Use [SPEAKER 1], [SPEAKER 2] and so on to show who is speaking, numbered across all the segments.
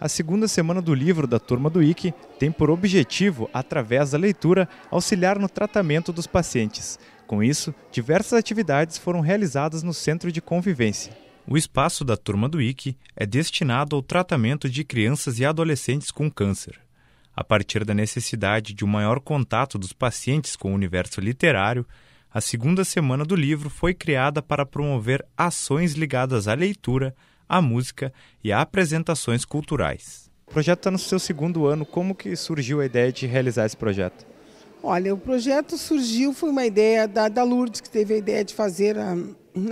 [SPEAKER 1] A segunda semana do livro da turma do IC tem por objetivo, através da leitura, auxiliar no tratamento dos pacientes. Com isso, diversas atividades foram realizadas no centro de convivência. O espaço da turma do IC é destinado ao tratamento de crianças e adolescentes com câncer. A partir da necessidade de um maior contato dos pacientes com o universo literário, a segunda semana do livro foi criada para promover ações ligadas à leitura, a música e a apresentações culturais. O projeto está no seu segundo ano. Como que surgiu a ideia de realizar esse projeto?
[SPEAKER 2] Olha, o projeto surgiu, foi uma ideia da, da Lourdes, que teve a ideia de fazer a,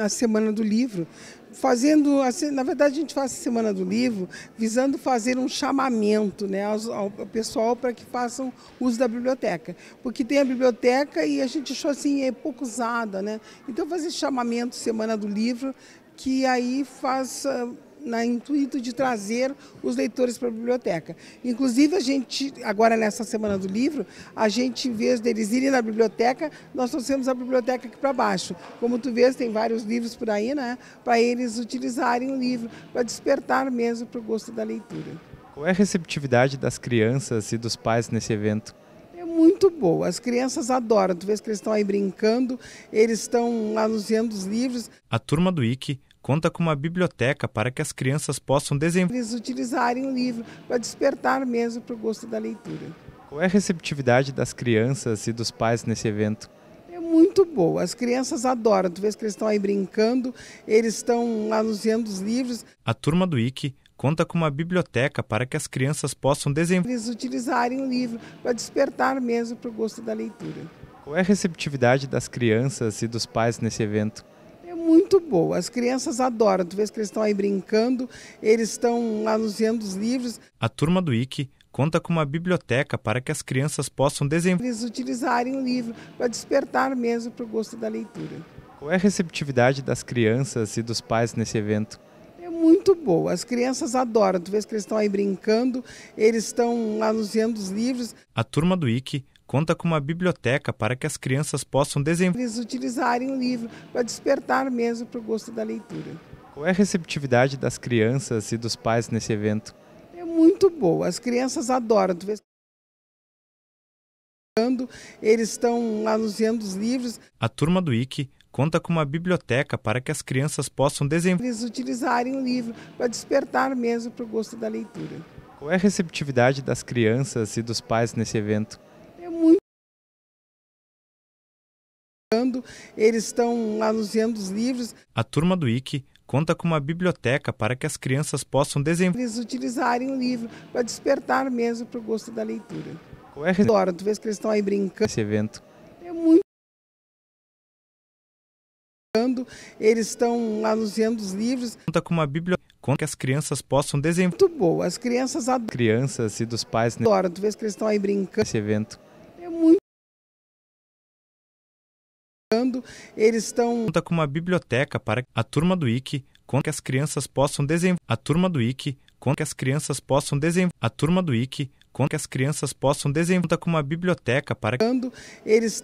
[SPEAKER 2] a Semana do Livro. Fazendo, assim, na verdade, a gente faz a Semana do Livro visando fazer um chamamento né, ao, ao pessoal para que façam uso da biblioteca. Porque tem a biblioteca e a gente achou assim, é pouco usada. Né? Então, fazer chamamento Semana do Livro que aí faça na intuito de trazer os leitores para a biblioteca. Inclusive, a gente, agora nessa semana do livro, a gente, em vez deles irem na biblioteca, nós trouxemos a biblioteca aqui para baixo. Como tu vês, tem vários livros por aí, né? Para eles utilizarem o livro, para despertar mesmo para o gosto da leitura.
[SPEAKER 1] Qual é a receptividade das crianças e dos pais nesse evento?
[SPEAKER 2] muito boa. As crianças adoram. Tu vês que eles estão aí brincando, eles estão anunciando os livros.
[SPEAKER 1] A turma do IC conta com uma biblioteca para que as crianças possam desenvolver.
[SPEAKER 2] Eles utilizarem o livro para despertar mesmo para o gosto da leitura.
[SPEAKER 1] Qual é a receptividade das crianças e dos pais nesse evento?
[SPEAKER 2] É muito boa. As crianças adoram. Tu vês que eles estão aí brincando, eles estão anunciando os livros.
[SPEAKER 1] A turma do IC conta com uma biblioteca para que as crianças possam desenvolver.
[SPEAKER 2] Eles utilizarem o livro para despertar mesmo para o gosto da leitura.
[SPEAKER 1] Qual é a receptividade das crianças e dos pais nesse evento?
[SPEAKER 2] É muito boa, as crianças adoram. Tu vês que eles estão aí brincando, eles estão anunciando os livros.
[SPEAKER 1] A turma do IC conta com uma biblioteca para que as crianças possam desenvolver.
[SPEAKER 2] Eles utilizarem o livro para despertar mesmo para o gosto da leitura.
[SPEAKER 1] Qual é a receptividade das crianças e dos pais nesse evento?
[SPEAKER 2] muito boa. As crianças adoram. Tu vês que eles estão aí brincando, eles estão anunciando os livros.
[SPEAKER 1] A turma do IC conta com uma biblioteca para que as crianças possam desenvolver.
[SPEAKER 2] Eles utilizarem o livro para despertar mesmo para o gosto da leitura.
[SPEAKER 1] Qual é a receptividade das crianças e dos pais nesse evento? É muito boa. As
[SPEAKER 2] crianças adoram. Tu vês eles estão anunciando os livros.
[SPEAKER 1] A turma do IC conta com uma biblioteca para que as crianças possam desenvolver.
[SPEAKER 2] Eles utilizarem o livro para despertar mesmo para o gosto da leitura.
[SPEAKER 1] Qual é a receptividade das crianças e dos pais nesse evento?
[SPEAKER 2] É muito. Eles estão anunciando os livros.
[SPEAKER 1] A turma do IC conta com uma biblioteca para que as crianças possam desenvolver.
[SPEAKER 2] Eles utilizarem o livro para despertar mesmo para o gosto da leitura.
[SPEAKER 1] Qual é a... Agora, tu vês que eles estão aí brincando. Esse evento.
[SPEAKER 2] É muito. Eles estão anunciando
[SPEAKER 1] os livros. Conta com uma biblioteca que as crianças possam desenvolver. Muito boa, as crianças adoram. Crianças e dos pais. Né? Adoram, tu vês que eles estão aí brincando. Esse evento. É muito. Eles estão. Conta com uma biblioteca para a turma do IC com que as crianças possam desenvolver. A turma do IC com que as crianças possam desenvolver. A turma do IC com que as crianças possam desenvolver. Conta com uma biblioteca para. Eles